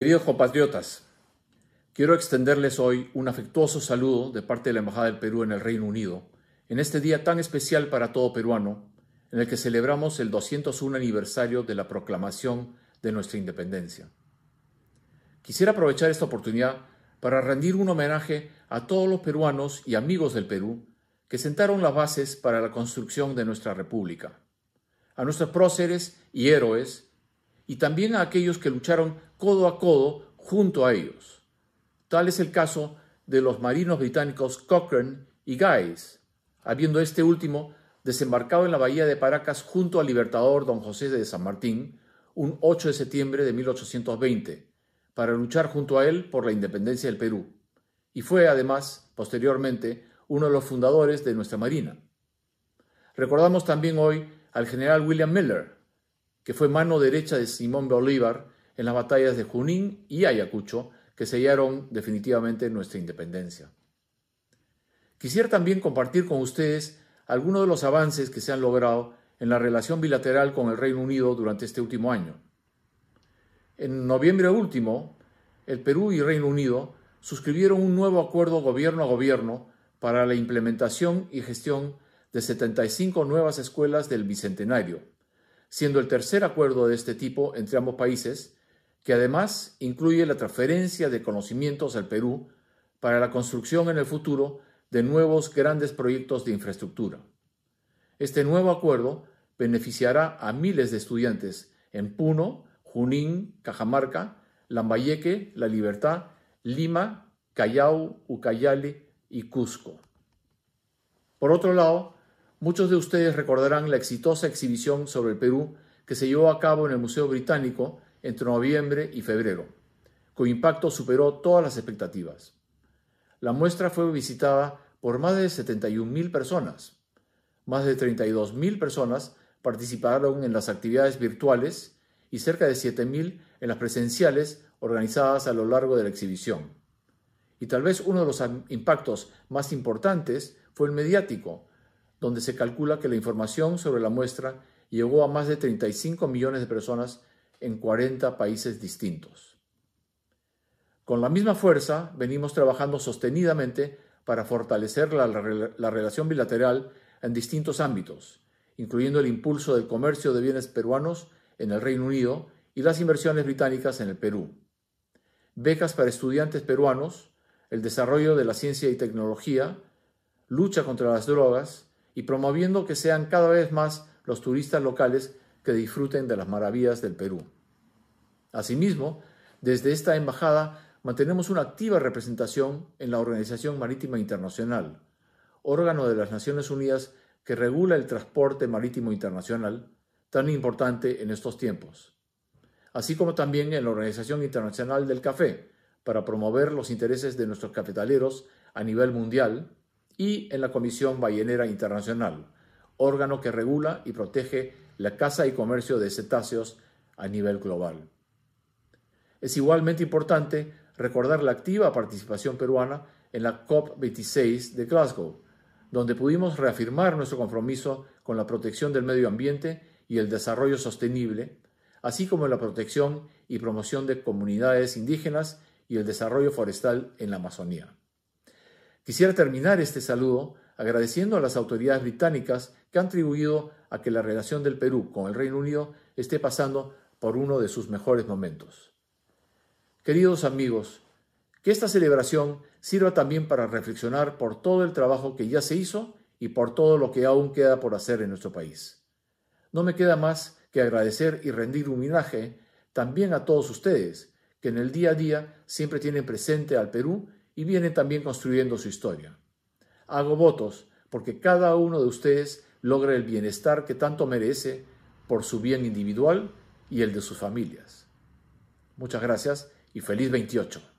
Queridos compatriotas, quiero extenderles hoy un afectuoso saludo de parte de la Embajada del Perú en el Reino Unido, en este día tan especial para todo peruano, en el que celebramos el 201 aniversario de la proclamación de nuestra independencia. Quisiera aprovechar esta oportunidad para rendir un homenaje a todos los peruanos y amigos del Perú que sentaron las bases para la construcción de nuestra República, a nuestros próceres y héroes y también a aquellos que lucharon codo a codo junto a ellos. Tal es el caso de los marinos británicos Cochrane y Guys, habiendo este último desembarcado en la bahía de Paracas junto al libertador don José de San Martín un 8 de septiembre de 1820, para luchar junto a él por la independencia del Perú, y fue además, posteriormente, uno de los fundadores de nuestra Marina. Recordamos también hoy al general William Miller, que fue mano derecha de Simón Bolívar en las batallas de Junín y Ayacucho, que sellaron definitivamente nuestra independencia. Quisiera también compartir con ustedes algunos de los avances que se han logrado en la relación bilateral con el Reino Unido durante este último año. En noviembre último, el Perú y Reino Unido suscribieron un nuevo acuerdo gobierno a gobierno para la implementación y gestión de 75 nuevas escuelas del Bicentenario, siendo el tercer acuerdo de este tipo entre ambos países, que además incluye la transferencia de conocimientos al Perú para la construcción en el futuro de nuevos grandes proyectos de infraestructura. Este nuevo acuerdo beneficiará a miles de estudiantes en Puno, Junín, Cajamarca, Lambayeque, La Libertad, Lima, Callao, Ucayali y Cusco. Por otro lado, Muchos de ustedes recordarán la exitosa exhibición sobre el Perú que se llevó a cabo en el Museo Británico entre noviembre y febrero. cuyo impacto superó todas las expectativas. La muestra fue visitada por más de 71.000 personas. Más de 32.000 personas participaron en las actividades virtuales y cerca de 7.000 en las presenciales organizadas a lo largo de la exhibición. Y tal vez uno de los impactos más importantes fue el mediático, donde se calcula que la información sobre la muestra llegó a más de 35 millones de personas en 40 países distintos. Con la misma fuerza, venimos trabajando sostenidamente para fortalecer la, relación bilateral en distintos ámbitos, incluyendo el impulso del comercio de bienes peruanos en el Reino Unido y las inversiones británicas en el Perú. Becas para estudiantes peruanos, el desarrollo de la ciencia y tecnología, lucha contra las drogas, y promoviendo que sean cada vez más los turistas locales que disfruten de las maravillas del Perú. Asimismo, desde esta embajada mantenemos una activa representación en la Organización Marítima Internacional, órgano de las Naciones Unidas que regula el transporte marítimo internacional, tan importante en estos tiempos, así como también en la Organización Internacional del Café, para promover los intereses de nuestros cafetaleros a nivel mundial y en la Comisión Ballenera Internacional, órgano que regula y protege la caza y comercio de cetáceos a nivel global. Es igualmente importante recordar la activa participación peruana en la COP26 de Glasgow, donde pudimos reafirmar nuestro compromiso con la protección del medio ambiente y el desarrollo sostenible, así como la protección y promoción de comunidades indígenas y el desarrollo forestal en la Amazonía. Quisiera terminar este saludo agradeciendo a las autoridades británicas que han contribuido a que la relación del Perú con el Reino Unido esté pasando por uno de sus mejores momentos. Queridos amigos, que esta celebración sirva también para reflexionar por todo el trabajo que ya se hizo y por todo lo que aún queda por hacer en nuestro país. No me queda más que agradecer y rendir homenaje también a todos ustedes, que en el día a día siempre tienen presente al Perú y viene también construyendo su historia. Hago votos porque cada uno de ustedes logre el bienestar que tanto merece por su bien individual y el de sus familias. Muchas gracias y feliz 28.